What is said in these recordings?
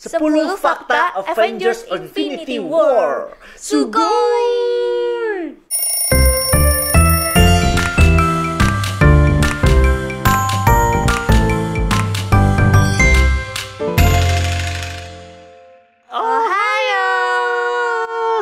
10 fakta Avengers Infinity War. Sugoi!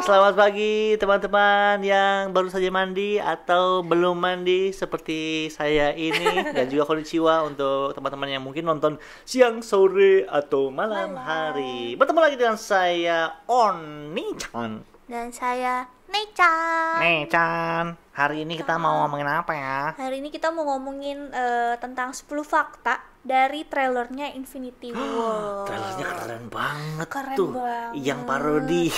selamat pagi teman-teman yang baru saja mandi atau belum mandi seperti saya ini dan juga konnichiwa untuk teman-teman yang mungkin nonton siang, sore atau malam, hari. Bertemu lagi dengan saya Oni-chan dan saya Nechan. Nechan. Hari ini kita mau ngomongin apa ya? Hari ini kita mau ngomongin uh, tentang 10 fakta dari trailernya Infinity ah, War. trailernya keren banget keren tuh. Banget. Yang parodi.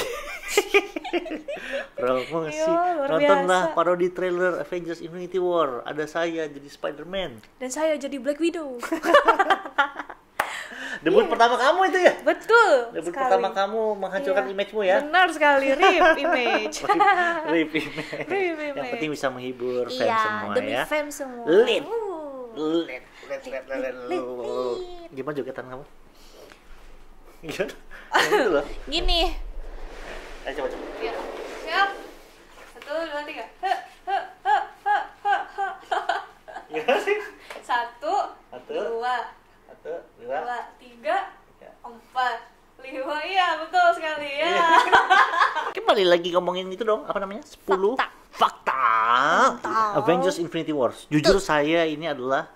Promosi. Nontonlah parodi trailer Avengers Infinity War. Ada saya jadi Spider-Man dan saya jadi Black Widow. debut yeah. pertama kamu itu ya betul debut sekali. pertama kamu menghancurkan yeah. image-mu ya benar sekali rip image rip, rip image rip image yang penting bisa menghibur yeah, fans semua demi ya fans semua lit uh gimana jogetan kamu gini ayo eh, coba coba satu dua tiga empat Lima, iya betul sekali ya. Iya. Kembali lagi ngomongin itu dong, apa namanya? sepuluh fakta. fakta. fakta. Avengers Infinity Wars. Jujur Tuh. saya ini adalah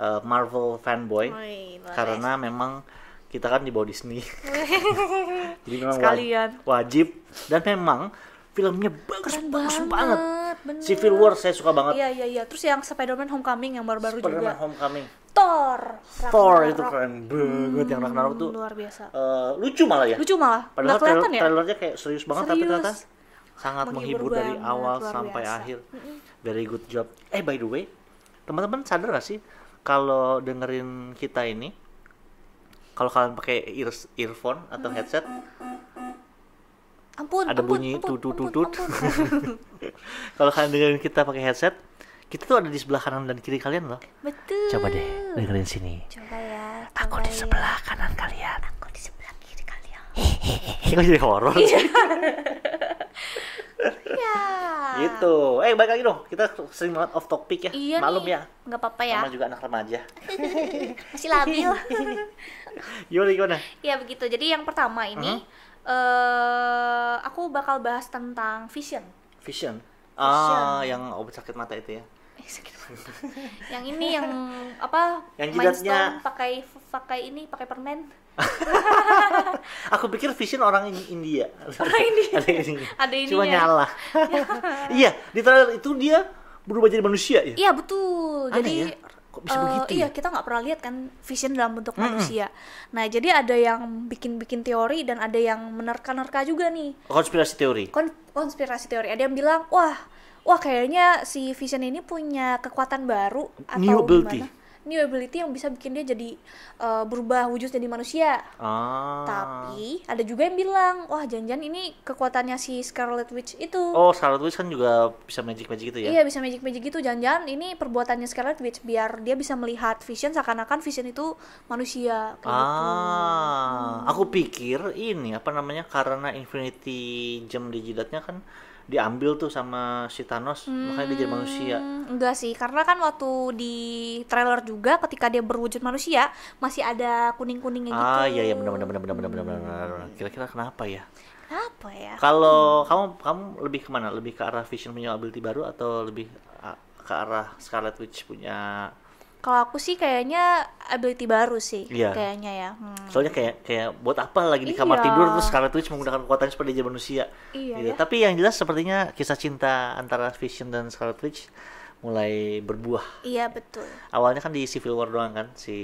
uh, Marvel fanboy Oi, karena memang kita kan di bawah Disney. Jadi memang Sekalian. wajib dan memang filmnya bagus bagus banget. Civil War saya suka banget. Iya iya iya. Terus yang Spider-Man Homecoming yang baru-baru juga. Spider-Man Homecoming Thor. Thor itu keren banget hmm, yang Ragnarok tuh. Luar biasa. Uh, lucu malah ya. Lucu malah. Padahal trailer, ya? trailernya kayak serius banget serius. tapi ternyata sangat menghibur, menghibur dari awal sampai biasa. akhir. Very good job. Eh by the way, teman-teman sadar gak sih kalau dengerin kita ini kalau kalian pakai ear earphone atau headset ampun ada ampun, bunyi tutut tutut kalau kalian dengerin kita pakai headset kita tuh ada di sebelah kanan dan kiri kalian loh. Betul. Coba deh dengerin sini. Coba ya. Coba aku di ya. sebelah kanan kalian. Aku di sebelah kiri kalian. Hehehe. Kok jadi horor? Iya. iya. Gitu. Eh baik lagi dong. Kita sering banget off topic ya. Iya Malum nih. ya. Enggak apa-apa ya. Sama juga anak remaja. Masih labil. gimana gimana? Ya begitu. Jadi yang pertama ini hmm? eh uh aku bakal bahas tentang vision. Vision. Ah, yang obat sakit mata itu ya? yang ini yang apa yang jidatnya pakai pakai ini pakai permen aku pikir Vision orang India orang India ada ini ada ini cuma nyala iya di trailer itu dia berubah jadi manusia ya iya betul Aneh jadi ya? uh, begitu iya ya? kita nggak pernah lihat kan Vision dalam bentuk mm -hmm. manusia nah jadi ada yang bikin bikin teori dan ada yang menerka-nerka juga nih konspirasi teori Kon konspirasi teori ada yang bilang wah wah kayaknya si Vision ini punya kekuatan baru atau New ability. gimana? New ability yang bisa bikin dia jadi uh, berubah wujud jadi manusia. Ah. Tapi ada juga yang bilang, wah janjian ini kekuatannya si Scarlet Witch itu. Oh, Scarlet Witch kan juga bisa magic-magic gitu ya? Iya, bisa magic-magic gitu. Janjian ini perbuatannya Scarlet Witch biar dia bisa melihat Vision seakan-akan Vision itu manusia. Kayak gitu. ah, gitu. hmm. aku pikir ini apa namanya karena Infinity Gem di jidatnya kan diambil tuh sama si Thanos hmm, makanya dia jadi manusia hmm, enggak sih karena kan waktu di trailer juga ketika dia berwujud manusia masih ada kuning kuningnya ah, gitu ah iya iya benar benar benar benar benar benar benar kira-kira kenapa ya kenapa ya kalau hmm. kamu kamu lebih kemana lebih ke arah Vision punya ability baru atau lebih ah, ke arah Scarlet Witch punya kalau aku sih kayaknya ability baru sih iya. kayaknya ya hmm. soalnya kayak kayak buat apa lagi di iya. kamar tidur terus Scarlet Witch menggunakan kekuatannya seperti aja manusia iya, gitu. ya? tapi yang jelas sepertinya kisah cinta antara Vision dan Scarlet Witch mulai berbuah iya betul awalnya kan di Civil War doang kan si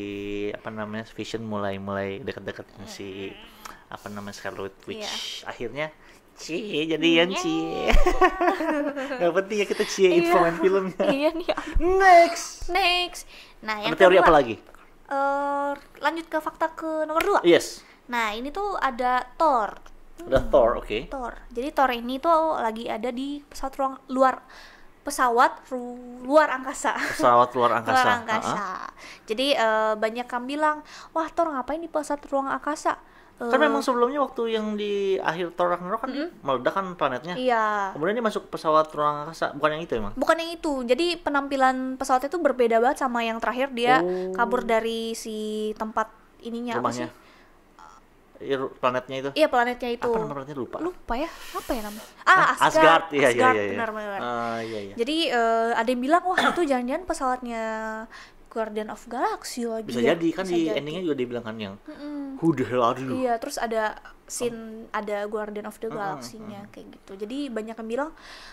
apa namanya Vision mulai mulai dekat dekat hmm. si apa namanya Scarlet Witch iya. akhirnya cie jadian iya. yang cie nggak penting ya kita cie info iya. main filmnya iya nih next next nah yang ada teori apa lagi uh, lanjut ke fakta ke nomor dua yes nah ini tuh ada Thor ada Thor oke Thor jadi Thor ini tuh lagi ada di pesawat ruang luar pesawat ru- luar angkasa. Pesawat luar angkasa. luar angkasa. Uh-huh. Jadi uh, banyak yang bilang, wah Thor ngapain di pesawat ruang angkasa? uh, eh. kan memang sebelumnya waktu yang di akhir Thor Ragnarok kan mm meledak kan planetnya iya kemudian dia masuk pesawat ruang angkasa bukan yang itu emang bukan yang itu jadi penampilan pesawatnya itu berbeda banget sama yang terakhir dia oh. kabur dari si tempat ininya Rumahnya. apa sih iya, planetnya itu? Iya planetnya itu. Apa nama planetnya lupa? Lupa ya, apa ya namanya? Ah Asgard. Ah, Asgard, Asgard iya, iya, iya, iya. benar benar. Uh, iya, iya. Jadi uh, ada yang bilang wah itu jangan-jangan pesawatnya Guardian of Galaxy lagi bisa ya. jadi kan bisa di jadi. endingnya juga dibilang kan yang mm-hmm. who the hell are you iya terus ada scene oh. ada Guardian of the Galaxy-nya mm-hmm. kayak gitu jadi banyak yang bilang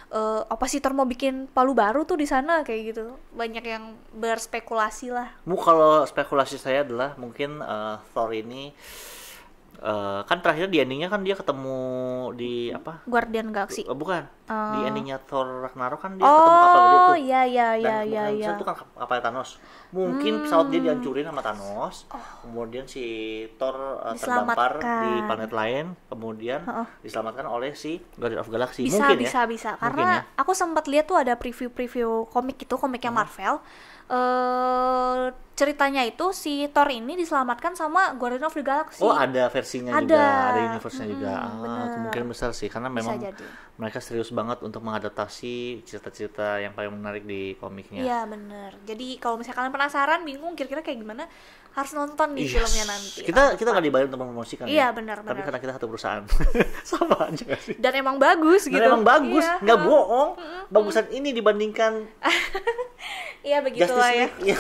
e, apa sih Thor mau bikin palu baru tuh di sana kayak gitu banyak yang berspekulasi lah mu kalau spekulasi saya adalah mungkin uh, Thor ini Uh, kan terakhir di endingnya kan dia ketemu di apa? Guardian Galaxy. Eh, oh, bukan. Uh. Di endingnya Thor Ragnarok kan dia oh, ketemu kapal gitu? Oh iya iya iya iya. Dan iya. itu kan kapal ya, Thanos. Mungkin hmm. pesawat dia hmm. dihancurin sama Thanos. Oh. Kemudian si Thor uh, terdampar di planet lain. Kemudian uh -uh. diselamatkan oleh si Guardian of Galaxy. Bisa Mungkin bisa ya. bisa. Karena Mungkin, ya. aku sempat lihat tuh ada preview-preview komik itu komiknya -huh. Marvel. Uh, ceritanya itu si Thor ini diselamatkan sama Guardian of the Galaxy. Oh, ada versinya ada. juga, ada universe-nya hmm, juga. Ah, mungkin besar sih karena memang mereka serius banget untuk mengadaptasi cerita-cerita yang paling menarik di komiknya. Iya, bener Jadi kalau misalnya kalian penasaran, bingung kira-kira kayak gimana, harus nonton di yes. filmnya nanti. Kita oh, kita nggak dibayar untuk mempromosikan. Iya, ya. benar benar. Tapi karena kita satu perusahaan. Sama aja sih. Dan emang bagus Dan gitu. Dan emang bagus, iya. nggak bohong. Bagusan ini dibandingkan Iya, begitulah ya. Iya.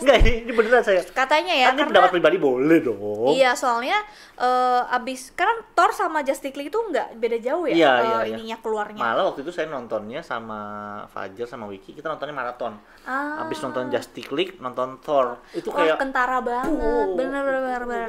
Enggak, ini beneran saya. Katanya ya. Kan pendapat pribadi boleh dong. Iya, soalnya uh, abis karena Thor sama Justice League itu nggak beda jauh ya iya, uh, iya, ininya keluarnya. Malah waktu itu saya nontonnya sama Fajar sama Wiki kita nontonnya maraton. Ah. Abis nonton Justice League, nonton Thor. Itu Wah, kayak kentara banget. Oh. Bener, bener, bener, bener.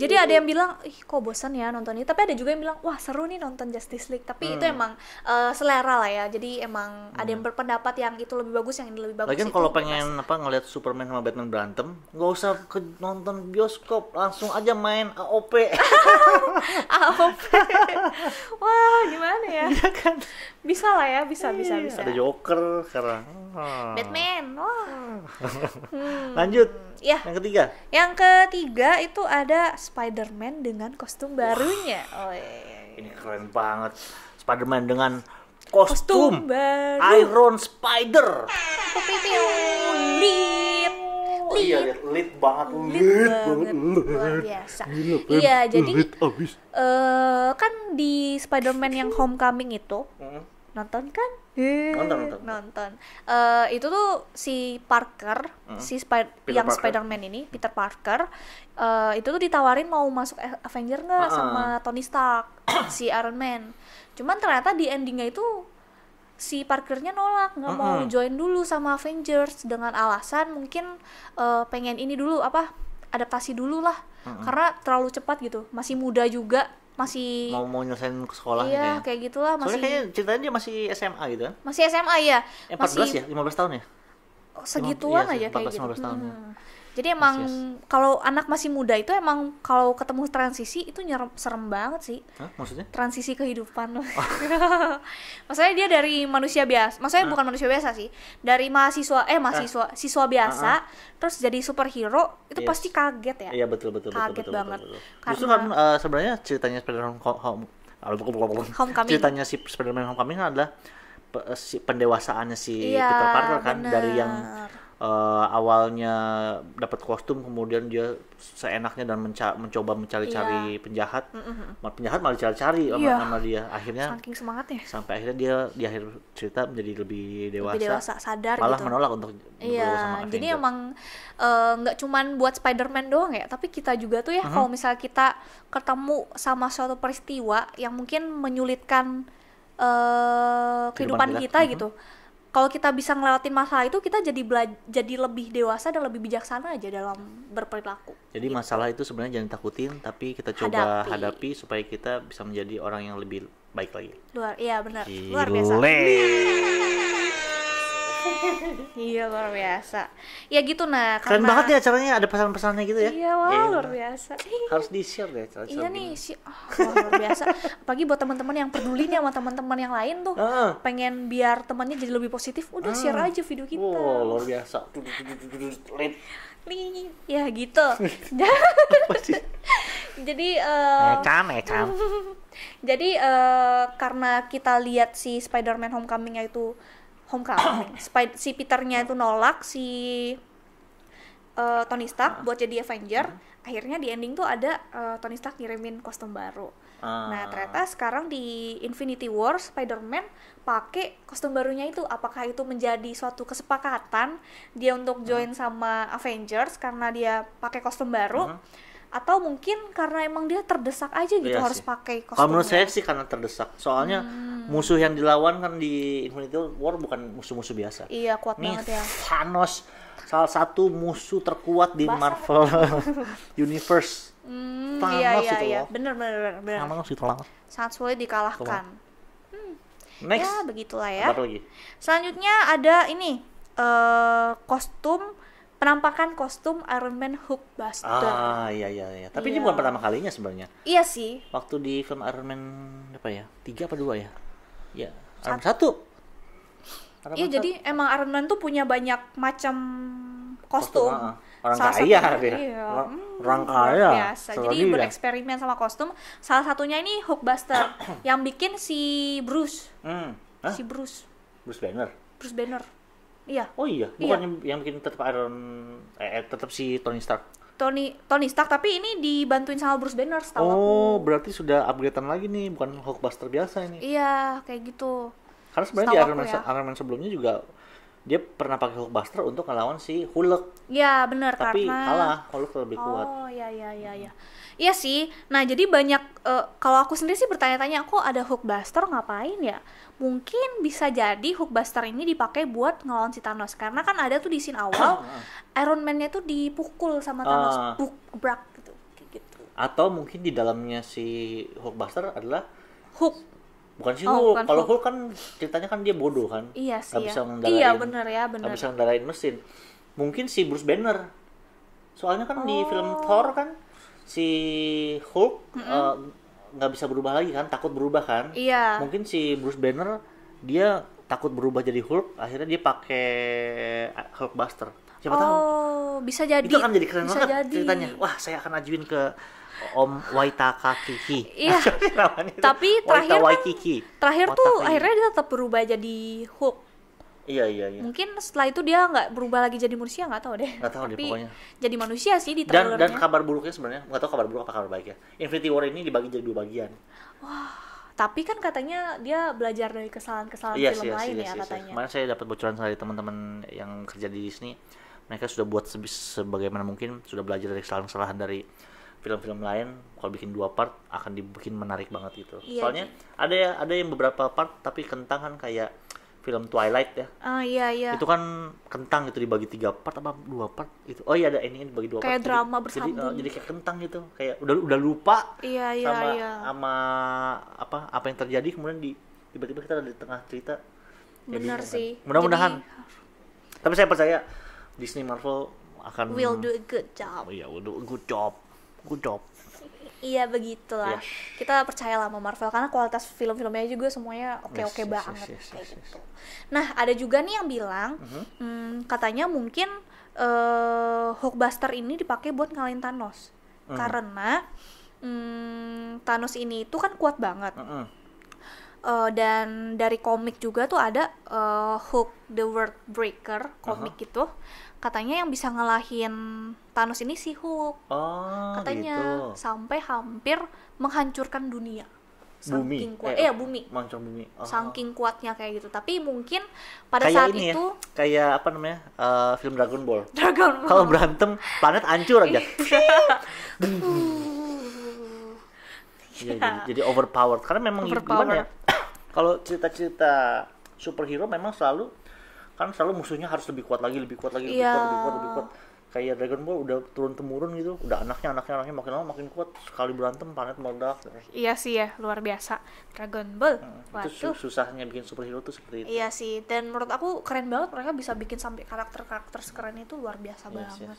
Jadi ada yang bilang, "Ih, kok bosan ya nonton ini." Tapi ada juga yang bilang, "Wah, seru nih nonton Justice League." Tapi hmm. itu emang uh, selera lah ya. Jadi emang hmm. ada yang hmm. berpendapat yang itu lebih bagus, yang ini lebih bagus. Lagian kalau pengen bebas. apa ngelihat Superman sama Batman berantem, nggak usah ke nonton bioskop, langsung aja main AOP. AOP. Wah, gimana ya? Iya kan? Bisa lah ya, bisa, bisa, iya. bisa. Ada Joker sekarang. Ah. Batman men. Wah. hmm. Lanjut. Ya. Yang ketiga. Yang ketiga itu ada Spider-Man dengan kostum barunya. Oh, iya, iya, iya. Ini keren banget. Spider-Man dengan kostum, kostum baru. Iron Spider. Piu, Oh iya, lit banget, lit, lit banget, luar biasa. iya, jadi Uh, kan di Spider-Man yang Homecoming itu, -hmm nonton kan? Iya. nonton, nonton. Nonton. Uh, itu tuh si Parker, hmm? si Spi Peter yang Spider-Man ini, Peter Parker, uh, itu tuh ditawarin mau masuk Avenger nggak uh -uh. sama Tony Stark, si Iron Man. Cuman ternyata di endingnya itu si Parkernya nolak nggak uh -uh. mau join dulu sama Avengers dengan alasan mungkin uh, pengen ini dulu apa adaptasi dulu lah uh -uh. karena terlalu cepat gitu masih muda juga masih mau mau nyelesain sekolah iya kayak, gitu kayak gitulah masih Soalnya kayaknya ceritanya dia masih SMA gitu kan masih SMA ya eh, 14 masih... ya 15 tahun ya oh, segituan 15, iya, aja 14, kayak 15 gitu tahun ya. hmm. Ya jadi emang yes, yes. kalau anak masih muda itu emang kalau ketemu transisi itu nyerem, serem banget sih. Hah, maksudnya? Transisi kehidupan. Oh. maksudnya dia dari manusia biasa, maksudnya huh? bukan manusia biasa sih, dari mahasiswa eh, eh. mahasiswa huh? siswa biasa uh -huh. terus jadi superhero itu yes. pasti kaget ya. Iya betul betul kaget betul, banget. Betul, betul, betul. Karena... Justru kan uh, sebenarnya ceritanya Spiderman Home, Homecoming. Ceritanya si Spiderman Homecoming adalah si pendewasaannya si yeah, Peter Parker kan bener. dari yang uh, awalnya dapat kostum kemudian dia seenaknya dan menca mencoba mencari-cari yeah. penjahat mm -hmm. penjahat malah cari-cari sama, yeah. dia akhirnya saking semangatnya sampai akhirnya dia di akhir cerita menjadi lebih dewasa, lebih dewasa sadar malah gitu. menolak untuk yeah. sama jadi emang eh, nggak uh, cuman buat Spiderman doang ya tapi kita juga tuh ya mm -hmm. kalau misalnya kita ketemu sama suatu peristiwa yang mungkin menyulitkan uh, kehidupan, kehidupan kita, kita mm -hmm. gitu kalau kita bisa ngelewatin masalah itu kita jadi bela- jadi lebih dewasa dan lebih bijaksana aja dalam berperilaku jadi gitu. masalah itu sebenarnya jangan takutin tapi kita coba hadapi. hadapi supaya kita bisa menjadi orang yang lebih baik lagi luar iya benar luar biasa iya luar biasa ya gitu nah karena... keren banget ya acaranya ada pesan-pesannya gitu ya iya wow, wow, iya, luar biasa harus di share deh acara iya nih si oh, luar biasa apalagi buat teman-teman yang peduli nih sama teman-teman yang lain tuh uh. pengen biar temannya jadi lebih positif udah uh. share aja video kita wow luar biasa nih ya gitu jadi uh, eh, mecam jadi uh, karena kita lihat si Spider-Man Homecoming itu homecoming Sp- si Peternya itu nolak si uh, Tony Stark uh. buat jadi Avenger uh. akhirnya di ending tuh ada uh, Tony Stark ngirimin kostum baru uh. nah ternyata sekarang di Infinity War Spider-Man pakai kostum barunya itu apakah itu menjadi suatu kesepakatan dia untuk join uh. sama Avengers karena dia pakai kostum baru uh atau mungkin karena emang dia terdesak aja gitu iya harus pakai kostum. Kalau menurut saya sih karena terdesak. Soalnya hmm. musuh yang dilawan kan di Infinity War bukan musuh-musuh biasa. Iya, kuat Nih, banget ya. Thanos salah satu musuh terkuat di Basar. Marvel Universe. Hmm, Thanos iya, iya, itu iya. loh. Bener, bener, bener. Thanos itu loh. Sangat sulit dikalahkan. Hmm. Next. Ya, begitulah ya. Lagi. Selanjutnya ada ini uh, kostum penampakan kostum Iron Man Hulkbuster. Ah iya iya iya. Tapi iya. ini bukan pertama kalinya sebenarnya. Iya sih. Waktu di film Iron Man apa ya? Tiga apa dua ya? Iya. Iron Man satu. iya jadi emang Iron Man tuh punya banyak macam kostum. kostum uh, orang kaya satunya, dia. Iya. orang hmm, kaya. Biasa. Jadi dia. Ya. bereksperimen sama kostum. Salah satunya ini Hulkbuster yang bikin si Bruce. Hmm. Si Bruce. Bruce Banner. Bruce Banner Iya. Oh iya, bukan iya. yang bikin tetap Iron eh, eh tetap si Tony Stark. Tony Tony Stark tapi ini dibantuin sama Bruce Banner oh, aku. berarti sudah upgradean lagi nih, bukan Hulkbuster biasa ini. Iya, kayak gitu. Karena sebenarnya di Iron Man, ya. Iron Man sebelumnya juga dia pernah pakai Hulkbuster untuk ngelawan si Hulk. Iya, benar Tapi kalah, Hulk lebih kuat. Oh, iya iya iya iya. Hmm. Iya sih. Nah, jadi banyak uh, kalau aku sendiri sih bertanya-tanya, kok ada hook blaster ngapain ya? Mungkin bisa jadi hook blaster ini dipakai buat ngelawan si Thanos karena kan ada tuh di scene awal Iron Man-nya tuh dipukul sama ah. Thanos, uh, buk brak gitu. gitu. Atau mungkin di dalamnya si hook blaster adalah hook bukan sih oh, Hulk. Kalau Hulk kan ceritanya kan dia bodoh kan. Iya sih. Gak ya. ngendarain. Iya bener ya bener. Gak bisa ngendarain mesin. Mungkin si Bruce Banner. Soalnya kan oh. di film Thor kan si Hulk eh, nggak mm-hmm. uh, bisa berubah lagi kan takut berubah kan iya mungkin si Bruce Banner dia takut berubah jadi Hulk akhirnya dia pakai Hulkbuster siapa oh, tahu bisa jadi itu akan jadi keren bisa banget jadi. ceritanya wah saya akan ajuin ke Om Waitaka Kiki. Iya. Tapi terakhir kan, terakhir tuh akhirnya dia tetap berubah jadi Hulk Iya iya iya. Mungkin setelah itu dia nggak berubah lagi jadi manusia nggak tahu deh. Nggak tahu deh pokoknya. Jadi manusia sih di trailernya. Dan, dan kabar buruknya sebenarnya nggak tahu kabar buruk apa kabar baik ya Infinity War ini dibagi jadi dua bagian. Wah. Tapi kan katanya dia belajar dari kesalahan-kesalahan yes, film yes, lain yes, ya yes, katanya. Kemarin saya dapat bocoran dari teman-teman yang kerja di Disney, mereka sudah buat se sebagaimana mungkin sudah belajar dari kesalahan-kesalahan dari film-film lain kalau bikin dua part akan dibikin menarik banget itu. Yes, iya, Soalnya ada ya ada yang beberapa part tapi kentang kan kayak film Twilight ya. Oh iya iya. Itu kan kentang itu dibagi tiga part apa dua part itu. Oh iya ada ini dibagi dua kayak part. Kayak drama jadi, bersambung. Jadi, uh, eh, jadi kayak kentang gitu. Kayak udah udah lupa. Iya iya sama, iya. Sama apa apa yang terjadi kemudian di tiba-tiba kita ada di tengah cerita. Bener kan. sih. Mudah-mudahan. Jadi... Tapi saya percaya Disney Marvel akan will do a good job. Oh, iya, will do a good job. Good job. Iya begitulah. Yes. Kita percaya sama Marvel karena kualitas film-filmnya juga semuanya oke-oke yes, banget yes, yes, yes, yes, gitu. yes, Nah, ada juga nih yang bilang mm -hmm. hmm, katanya mungkin uh, Hulkbuster ini dipakai buat ngalahin Thanos. Mm. Karena hmm, Thanos ini itu kan kuat banget. Mm -hmm. Uh, dan dari komik juga tuh ada uh, Hulk the World Breaker komik uh -huh. itu katanya yang bisa ngelahin Thanos ini si Hulk oh, katanya gitu. sampai hampir menghancurkan dunia saking bumi. kuat eh, eh bumi moncong bumi oh. saking kuatnya kayak gitu tapi mungkin pada kayak saat ini ya, itu ya, kayak apa namanya uh, film Dragon Ball Dragon Ball kalau berantem planet hancur aja ya, jadi, jadi overpowered karena memang overpowered. gimana ya kalau cerita-cerita superhero memang selalu kan selalu musuhnya harus lebih kuat lagi lebih kuat lagi lebih yeah. kuat lebih kuat lebih kuat kayak Dragon Ball udah turun temurun gitu udah anaknya anaknya anaknya makin lama makin kuat sekali berantem planet meledak iya sih ya luar biasa Dragon Ball hmm, itu itu susahnya bikin superhero tuh seperti itu iya sih dan menurut aku keren banget mereka bisa bikin sampai karakter karakter sekeren itu luar biasa iya iya banget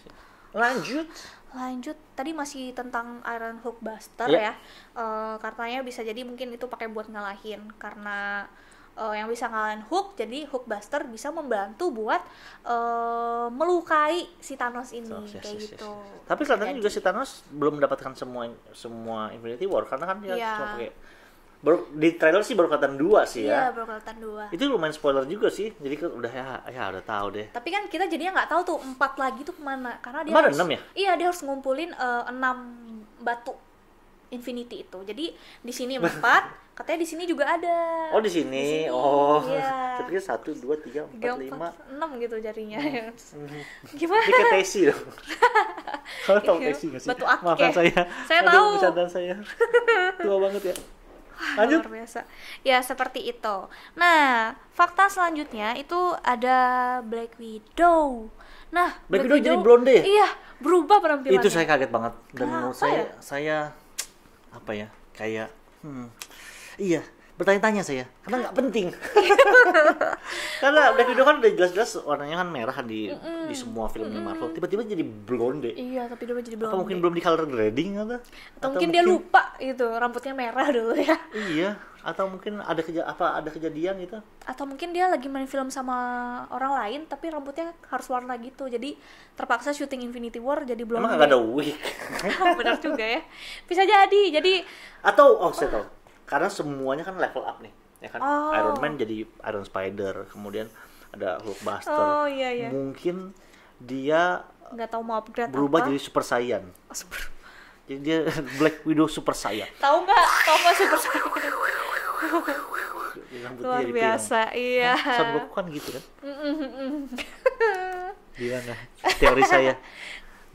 lanjut lanjut tadi masih tentang Iron Hook Buster yeah. ya uh, katanya bisa jadi mungkin itu pakai buat ngalahin karena uh, yang bisa ngalahin hook, jadi Hulkbuster bisa membantu buat uh, melukai si Thanos ini oh, kayak yes, gitu. Yes, yes. Tapi kelihatannya juga si Thanos belum mendapatkan semua semua Infinity War karena kan dia yeah. cuma pakai baru di trailer sih baru kelihatan dua sih ya. Iya, baru kelihatan dua. Itu lumayan spoiler juga sih. Jadi udah ya, ya udah tahu deh. Tapi kan kita jadinya nggak tahu tuh empat lagi tuh kemana karena dia. Mana harus, enam ya? Iya, dia harus ngumpulin uh, enam batu infinity itu jadi di sini empat katanya di sini juga ada oh di sini, oh Iya. satu dua tiga empat lima enam gitu jarinya hmm. hmm. gimana ini tesi loh kalau tahu iya, tesi nggak sih batu akik maafkan ya. saya saya Aduh, tahu bercandaan saya tua banget ya Lanjut. Luar biasa. Ya, seperti itu. Nah, fakta selanjutnya itu ada Black Widow. Nah, Black, Widow, jadi blonde Iya, berubah penampilannya. Itu saya kaget banget dan Kenapa saya ya? saya apa ya kayak hmm, iya bertanya-tanya saya karena nggak penting karena Black Widow kan udah jelas-jelas warnanya kan merah di mm -mm. di semua filmnya Marvel tiba-tiba jadi blonde iya tapi tiba jadi blonde apa mungkin belum di color grading atau, atau, atau mungkin, mungkin dia lupa gitu rambutnya merah dulu ya iya atau mungkin ada keja apa ada kejadian gitu atau mungkin dia lagi main film sama orang lain tapi rambutnya harus warna gitu jadi terpaksa syuting Infinity War jadi belum emang gak ada wig benar juga ya bisa jadi jadi atau oh saya tahu karena semuanya kan level up nih ya kan oh. Iron Man jadi Iron Spider kemudian ada Hulkbuster oh, iya, iya. mungkin dia nggak tahu mau upgrade berubah apa. jadi Super Saiyan oh, super. jadi dia Black Widow Super Saiyan tahu nggak tahu nggak Super Saiyan luar biasa nah, iya nah, Son kan gitu kan gila nggak teori saya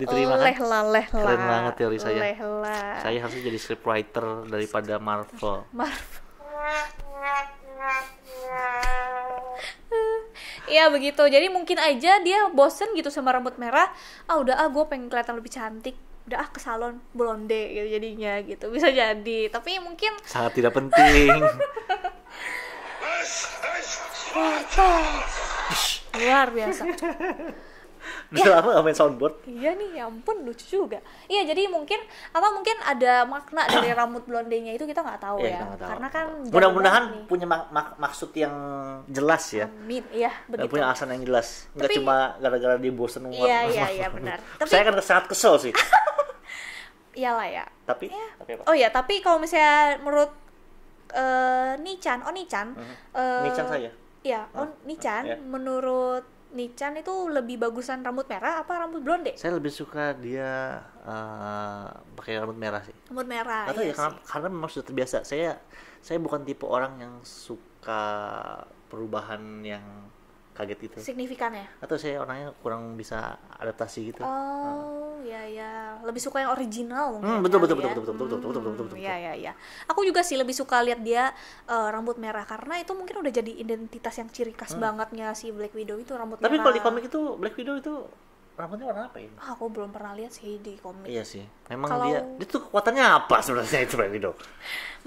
diterima kan? leh lah leh lah keren banget teori saya leh lah. saya harus jadi scriptwriter daripada Marvel Marvel Iya begitu, jadi mungkin aja dia bosen gitu sama rambut merah Ah udah ah gue pengen kelihatan lebih cantik udah ah ke salon blonde gitu jadinya gitu bisa jadi tapi mungkin sangat tidak penting luar biasa Ya. apa main soundboard? Iya nih, ya ampun lucu juga. Iya, jadi mungkin apa mungkin ada makna dari rambut blondenya itu kita nggak tahu iya, ya. ya. Tahu. Karena kan mudah-mudahan punya mak mak maksud yang jelas ya. Amin, iya begitu. Dan punya alasan yang jelas. Nggak gak cuma gara-gara dia bosen Iya, iya, iya benar. Tapi, Saya kan sangat kesel sih. iyalah ya tapi, ya. tapi apa? oh ya tapi kalau misalnya menurut uh, Nichan oh Nichan mm -hmm. uh, Nichan saja ya oh, iya, ah, oh Nichan yeah. menurut Nichan itu lebih bagusan rambut merah apa rambut blonde? Saya lebih suka dia uh, pakai rambut merah sih. Rambut merah. Atau iya ya karena, karena memang sudah terbiasa. Saya saya bukan tipe orang yang suka perubahan yang kaget itu Signifikan ya? Atau saya orangnya kurang bisa adaptasi gitu. Oh. Ah ya ya lebih suka yang original hmm, mungkin. Hmm, betul, betul, ya. betul, betul, betul, betul, betul, betul, betul, hmm, betul, betul. Ya ya ya. Aku juga sih lebih suka lihat dia uh, rambut merah karena itu mungkin udah jadi identitas yang ciri khas hmm. bangetnya si Black Widow itu rambut Tapi merah. Tapi kalau di komik itu Black Widow itu rambutnya warna apa ya? aku belum pernah lihat sih di komik. Iya sih. Memang Kalau... dia itu kekuatannya apa sebenarnya itu Black Widow?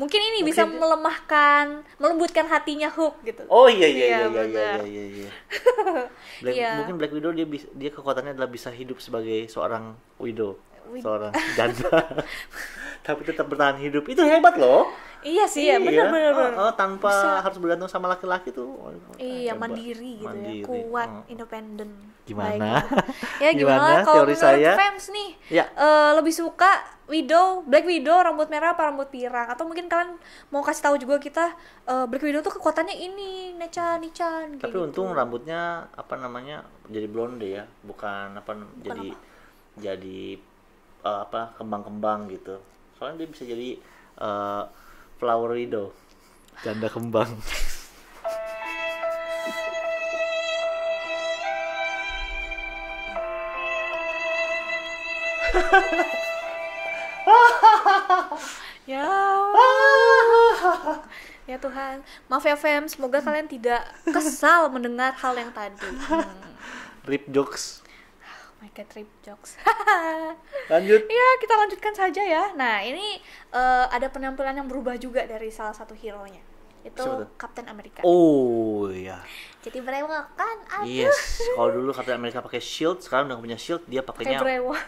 Mungkin ini Mungkin bisa dia... melemahkan, melembutkan hatinya Hulk gitu. Oh iya iya iya iya iya iya iya. iya. Black, yeah. Mungkin Black Widow dia dia kekuatannya adalah bisa hidup sebagai seorang widow, widow. seorang janda. tapi tetap bertahan hidup itu hebat loh Iya sih ya, benar iya. benar. Oh, oh, tanpa Bisa. harus bergantung sama laki-laki tuh. Oh, iya, hebat. mandiri gitu ya, mandiri. ya, kuat, oh. independen. Gimana? ya gimana, gimana kalau menurut saya? fans nih? Ya. Uh, lebih suka Widow, Black Widow rambut merah apa rambut pirang atau mungkin kalian mau kasih tahu juga kita uh, Black Widow tuh kekuatannya ini, Neca Nican Tapi gitu. untung rambutnya apa namanya? jadi blonde ya, bukan apa bukan jadi apa? jadi uh, apa kembang-kembang gitu soalnya dia bisa jadi uh, flower rido janda kembang ya ya Tuhan maaf ya fam semoga kalian tidak kesal mendengar hal yang tadi hmm. rip jokes my trip jokes lanjut ya kita lanjutkan saja ya nah ini uh, ada penampilan yang berubah juga dari salah satu hero nya itu Siapa? Captain America oh iya jadi brewok kan aduh yes kalau dulu Captain America pakai shield sekarang udah punya shield dia pakainya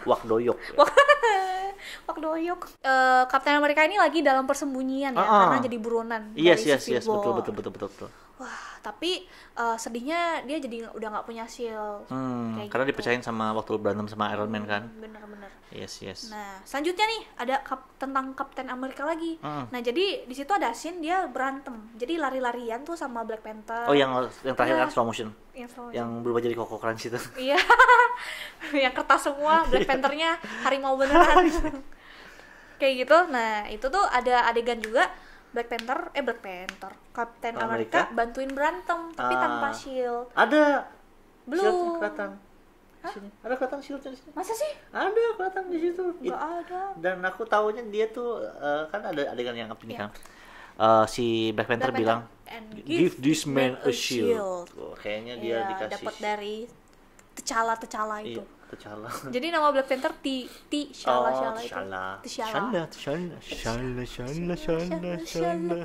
wak doyok wak doyok uh, Captain America ini lagi dalam persembunyian ya uh -uh. karena jadi buronan yes yes yes War. betul betul betul betul, betul. wah tapi uh, sedihnya dia jadi udah nggak punya shield hmm, karena gitu. dipercayain sama waktu berantem sama Iron Man kan hmm, bener-bener yes yes nah selanjutnya nih ada kap tentang Captain Amerika lagi hmm. nah jadi di situ ada scene dia berantem jadi lari-larian tuh sama Black Panther oh yang yang terakhir kan iya. slow motion yang, slow motion. yang berubah jadi koko crunch itu iya yang kertas semua Black iya. Panthernya harimau beneran kayak gitu nah itu tuh ada adegan juga Black Panther eh Black Panther Captain America, America bantuin berantem tapi ah. tanpa shield ada belum shield kelihatan Sini. Ada kelihatan shield di sini. Masa sih? Ada kelihatan di situ. Gak ada. Dan aku tahunya dia tuh uh, kan ada adegan yang apa iya. kan? Uh, si Black Panther Black bilang give, give this man a shield. shield. Oh, kayaknya dia yeah, dikasih dapat dari tecala-tecala itu. Iya T'Challa. Jadi nama Black Panther T T Shala oh, Shala itu. T'Challa. T'Challa. T'Challa. T'Challa. T'Challa. T'Challa. T'Challa.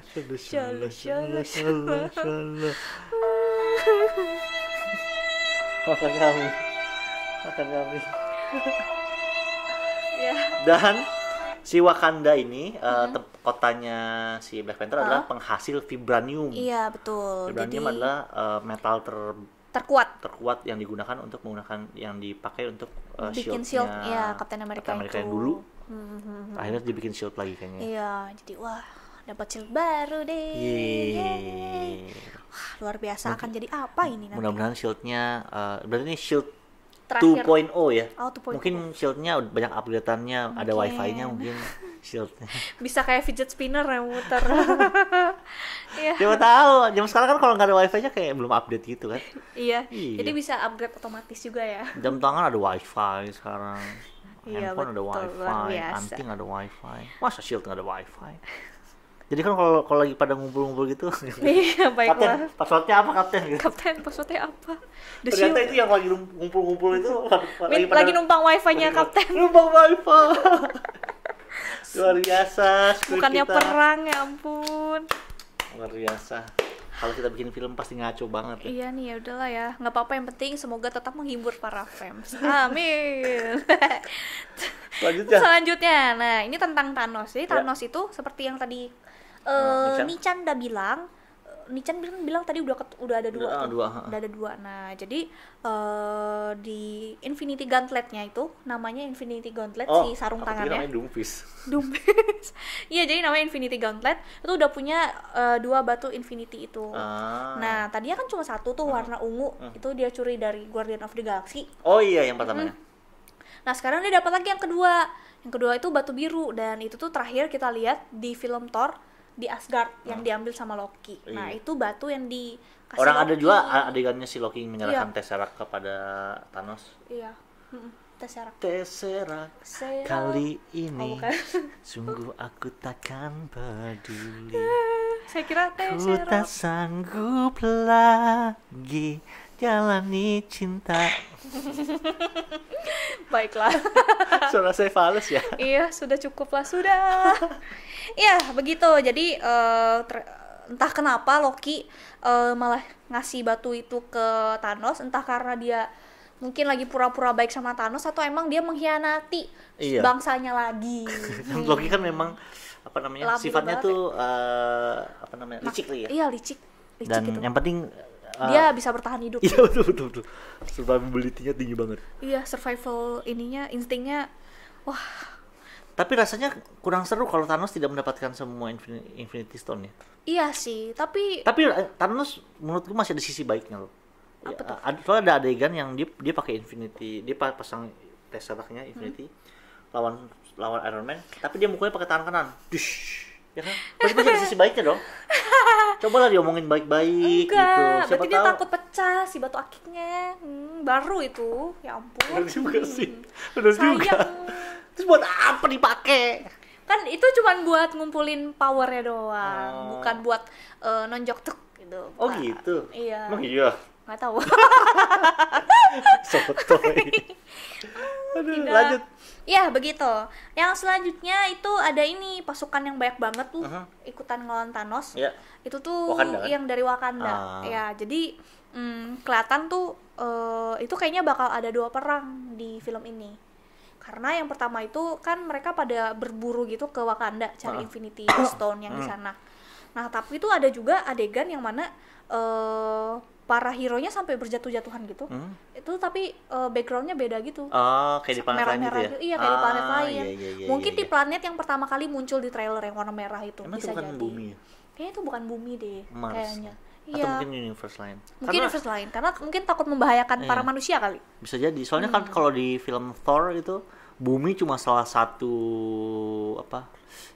T'Challa. T'Challa. T'Challa. Makan Dan si Wakanda ini mm -hmm. uh, kotanya si Black Panther uh -huh. adalah penghasil vibranium. Iya, betul. Vibranium Jadi... adalah uh, metal ter terkuat terkuat yang digunakan untuk menggunakan yang dipakai untuk uh, bikin shield ya Captain America, Captain America itu. yang dulu mm hmm, akhirnya dibikin shield lagi kayaknya iya jadi wah dapat shield baru deh Yeay. Yeay. wah luar biasa akan jadi apa ini nanti mudah-mudahan shieldnya uh, berarti ini shield terakhir 2.0 ya. Oh, 2.0. Mungkin shieldnya banyak updateannya, okay. ada wifi-nya mungkin shieldnya. Bisa kayak fidget spinner yang muter. Iya. Siapa tahu, jam sekarang kan kalau nggak ada wifi-nya kayak belum update gitu kan. iya. iya. Jadi bisa upgrade otomatis juga ya. Jam tangan ada wifi sekarang. Iya, Handphone iya, betul, ada wifi, anting ada wifi. Masa shield nggak ada wifi? Jadi kan kalau kalau lagi pada ngumpul-ngumpul gitu. Iya, baiklah. Kapten, passwordnya apa kapten? Gitu. Kapten, passwordnya apa? The Ternyata show. itu yang lagi ngumpul-ngumpul itu lagi, pada, numpang wifi-nya kapten. Numpang wifi. Luar biasa. Bukannya kita. perang ya ampun. Luar biasa kalau kita bikin film pasti ngaco banget ya. Iya nih ya udahlah ya. nggak apa-apa yang penting semoga tetap menghibur para fans. Amin. Selanjutnya. Selanjutnya. Nah, ini tentang Thanos. Jadi iya. Thanos ya. itu seperti yang tadi Nican eh, Nichan. Oh, udah bilang Nichan eh, bilang, bilang tadi udah udah ada dua, udah, dua udah ada dua. Nah jadi uh, di Infinity Gauntletnya itu namanya Infinity Gauntlet oh, si sarung tangannya. namanya Doomfist. Doomfist. Iya jadi namanya Infinity Gauntlet itu udah punya uh, dua batu Infinity itu. Ah. Nah tadi kan cuma satu tuh hmm. warna ungu ah. itu dia curi dari Guardian of the Galaxy. Oh iya yang pertama. Hmm. Nah sekarang dia dapat lagi yang kedua. Yang kedua itu batu biru dan itu tuh terakhir kita lihat di film Thor di Asgard hmm. yang ah. diambil sama Loki. Iyi. Nah, itu batu yang di Orang Loki. ada juga adegannya si Loki menyerahkan iya. Tesseract kepada Thanos. Iya. Tesseract. Tesseract. Tesseract. Kali ini oh, sungguh aku takkan peduli. Saya kira Tesseract. Ku tak sanggup lagi jalani cinta. Baiklah. Suara saya fals ya. Iya, sudah cukup lah sudah. Iya, begitu. Jadi uh, entah kenapa Loki uh, malah ngasih batu itu ke Thanos, entah karena dia mungkin lagi pura-pura baik sama Thanos atau emang dia mengkhianati iya. bangsanya lagi. Loki kan memang apa namanya sifatnya tuh uh, apa namanya licik nah, lah ya. Iya, licik. licik Dan itu. yang penting dia ah. bisa bertahan hidup. Iya betul betul betul. Survivability-nya tinggi banget. Iya, survival ininya instingnya wah. Tapi rasanya kurang seru kalau Thanos tidak mendapatkan semua Infinity Stone ya. Iya sih, tapi Tapi eh, Thanos menurutku masih ada sisi baiknya loh. Apa ya, tuh? Ada, ada adegan yang dia dia pakai Infinity, dia pasang tesseractnya Infinity hmm. lawan lawan Iron Man, tapi dia mukulnya pakai tangan kanan. Dish ya kan? Berarti masih ada sisi baiknya dong. lah diomongin baik-baik gitu. Siapa berarti tahu? dia takut pecah si batu akiknya. Hmm, baru itu. Ya ampun. Benar juga hmm. sih. Benar juga. Terus buat apa dipakai? Kan itu cuma buat ngumpulin powernya doang, oh. bukan buat uh, nonjok tuk gitu. Oh Pak. gitu. Iya. Emang iya. Gak tahu. Sotoy. Aduh, lanjut. Ya begitu. Yang selanjutnya itu ada ini pasukan yang banyak banget tuh uh -huh. ikutan ngelawan Thanos. Yeah. Itu tuh Wakanda, kan? yang dari Wakanda. Ah. Ya jadi hmm, kelihatan tuh uh, itu kayaknya bakal ada dua perang di film ini. Karena yang pertama itu kan mereka pada berburu gitu ke Wakanda cari uh Infinity Stone yang di hmm. sana. Nah tapi itu ada juga adegan yang mana uh, para hero nya sampai berjatuh-jatuhan gitu hmm? itu tapi uh, backgroundnya beda gitu oh kayak di planet merah -merah gitu ya? Gitu. iya kayak ah, di planet lain iya, iya, iya, mungkin iya, iya. di planet yang pertama kali muncul di trailer yang warna merah itu Emang bisa itu bukan jadi bumi ya? kayaknya itu bukan bumi deh Mars. kayaknya atau iya. mungkin universe lain mungkin karena, universe lain karena mungkin takut membahayakan iya. para manusia kali bisa jadi soalnya kan hmm. kan kalau di film Thor itu bumi cuma salah satu apa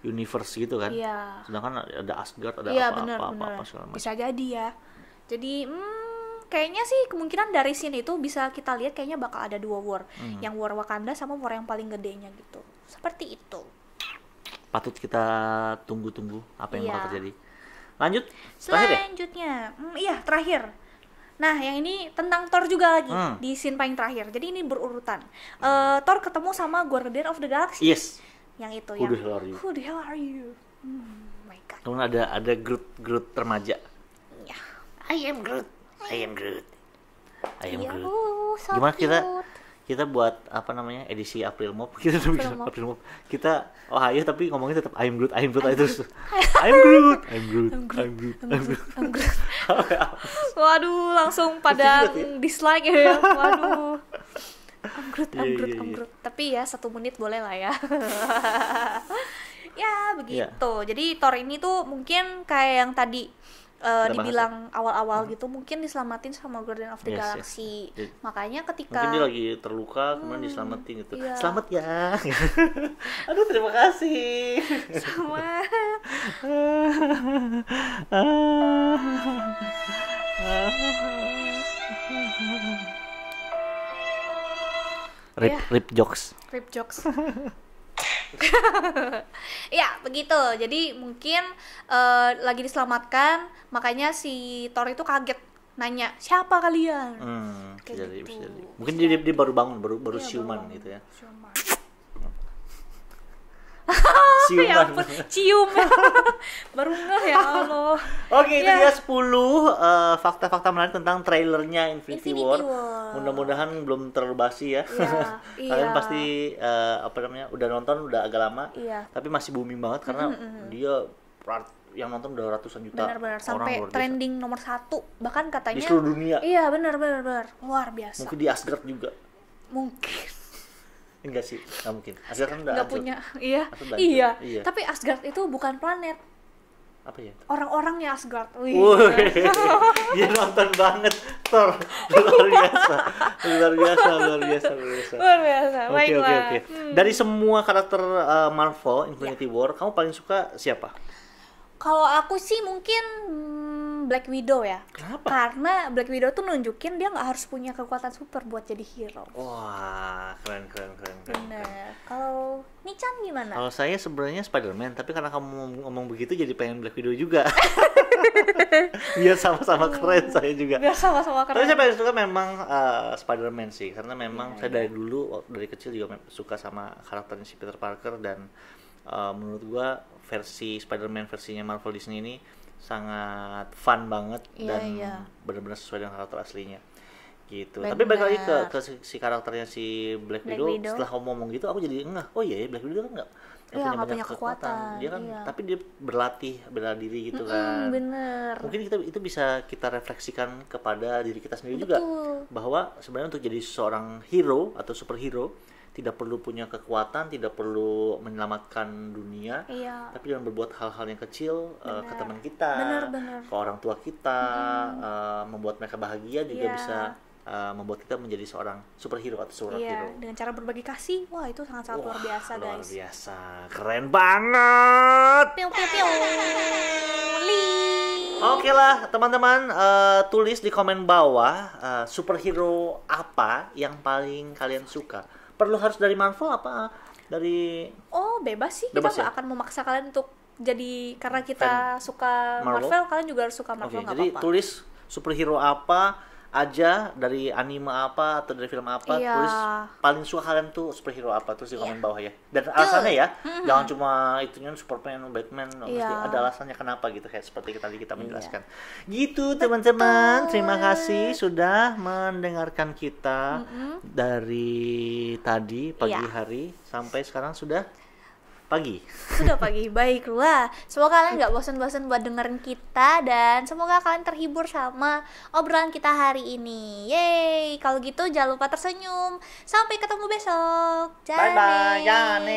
universe gitu kan iya. sedangkan ada Asgard ada iya, apa-apa bener. apa, apa, apa, segala macam bisa jadi ya jadi hmm, kayaknya sih kemungkinan dari scene itu bisa kita lihat kayaknya bakal ada dua war hmm. yang war Wakanda sama war yang paling gedenya gitu seperti itu patut kita tunggu-tunggu apa yang yeah. bakal iya. terjadi lanjut ya? selanjutnya ya? hmm, iya terakhir Nah, yang ini tentang Thor juga lagi hmm. di scene paling terakhir. Jadi ini berurutan. Hmm. Uh, Thor ketemu sama Guardian of the Galaxy. Yes. Yang itu Who yang. The hell are you? Who the hell are you? Hmm, my god. Kemudian ada ada Groot Groot remaja. yeah. I am Groot. I am Groot I am Groot so gimana cute. kita kita buat apa namanya edisi April Mop kita tuh bikin April Mop kita oh ayo tapi ngomongnya tetap I'm Groot I'm Groot I'm terus I'm Groot I'm Groot I'm Groot I'm Groot, waduh langsung pada ya? dislike ya waduh I'm Groot I'm Groot I'm Groot tapi ya satu menit boleh lah ya ya iya. begitu jadi Thor ini tuh mungkin kayak yang tadi uh, dibilang ya? awal-awal hmm. gitu mungkin diselamatin sama Guardian of the yes, Galaxy. Yes. Makanya ketika mungkin dia lagi terluka kemudian hmm, diselamatin gitu. yeah. Selamat ya. Aduh terima kasih. Sama. Rip, yeah. rip jokes. Rip jokes. ya begitu jadi mungkin uh, lagi diselamatkan makanya si Thor itu kaget nanya siapa kalian hmm, bisa jadi, bisa gitu. jadi. mungkin dia, dia baru bangun baru baru ya, siuman bangun. gitu ya ciuman ya ampun, cium baru ngeh ya Allah oke okay, yeah. itu ya. dia 10 fakta eh, fakta-fakta menarik tentang trailernya Infinity, Infinity War, War. mudah-mudahan belum terlalu basi ya yeah, iya. kalian yeah. pasti uh, apa namanya udah nonton udah agak lama yeah. tapi masih booming banget karena mm -hmm. dia yang nonton udah ratusan juta bener, sampai orang trending nomor satu bahkan katanya di seluruh dunia iya benar benar benar luar biasa mungkin di Asgard juga mungkin Enggak sih, nggak mungkin. Asgard kan enggak punya, iya. iya. iya. Tapi Asgard itu bukan planet. Apa ya? Orang-orangnya Asgard. Wih. Dia nonton banget Thor. Luar biasa. Luar biasa, luar biasa, luar biasa. Luar biasa. Oke, oke, oke. Hmm. Dari semua karakter eh, Marvel Infinity ya. War, kamu paling suka siapa? Kalau aku sih mungkin hmm, Black Widow ya. Kenapa? Karena Black Widow tuh nunjukin dia nggak harus punya kekuatan super buat jadi hero. Wah, keren keren keren. keren Nah, Kalau Nichan gimana? Kalau saya sebenarnya Spider-Man, tapi karena kamu ngomong begitu jadi pengen Black Widow juga. Iya sama-sama keren saya juga. Biar sama-sama keren. Tapi saya paling suka memang uh, Spider-Man sih, karena memang yeah, saya yeah. dari iya. dulu oh, dari kecil juga suka sama karakternya si Peter Parker dan Eh, menurut gua versi Spider-Man versinya Marvel Disney ini sangat fun banget yeah, dan yeah. benar-benar sesuai dengan karakter aslinya gitu. Bener. Tapi balik lagi ke, ke si, si karakternya si Black, Widow, Widow setelah ngomong gitu aku jadi enggak. Oh iya ya Black Widow kan enggak ya, punya banyak kekuatan. kekuatan. Dia kan iya. tapi dia berlatih bela diri gitu mm -hmm, kan. Bener. Mungkin kita itu bisa kita refleksikan kepada diri kita sendiri Betul. juga bahwa sebenarnya untuk jadi seorang hero atau superhero tidak perlu punya kekuatan, tidak perlu menyelamatkan dunia, iya. tapi dengan berbuat hal-hal yang kecil bener. Uh, ke teman kita, bener, bener. ke orang tua kita, hmm. uh, membuat mereka bahagia juga yeah. bisa uh, membuat kita menjadi seorang superhero atau superhero. Yeah. hero. dengan cara berbagi kasih, wah itu sangat-sangat luar biasa luar guys. Luar biasa, keren banget. Piu piu piu. Oke okay lah, teman-teman uh, tulis di komen bawah uh, superhero apa yang paling kalian suka perlu harus dari Marvel apa dari oh bebas sih bebas kita nggak ya? akan memaksa kalian untuk jadi karena kita Fan suka Marvel, Marvel kalian juga harus suka Marvel okay, jadi apa -apa. tulis superhero apa aja dari anime apa atau dari film apa yeah. terus paling suka kalian tuh superhero apa terus di komen yeah. bawah ya dan alasannya ya mm-hmm. jangan cuma itunya Superman Batman yeah. mesti iya. ada alasannya kenapa gitu kayak seperti tadi kita iya. menjelaskan yeah. gitu teman-teman terima kasih sudah mendengarkan kita mm-hmm. dari tadi pagi yeah. hari sampai sekarang sudah pagi. Sudah pagi. Baiklah. Semoga kalian nggak bosan-bosan buat dengerin kita dan semoga kalian terhibur sama obrolan kita hari ini. Yeay. Kalau gitu jangan lupa tersenyum. Sampai ketemu besok. Jane. Bye bye. Jane.